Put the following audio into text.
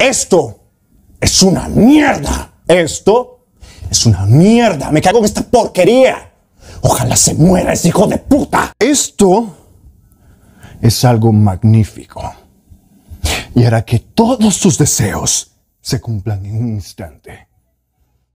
Esto es una mierda. Esto es una mierda. Me cago en esta porquería. Ojalá se muera ese hijo de puta. Esto es algo magnífico. Y hará que todos tus deseos se cumplan en un instante.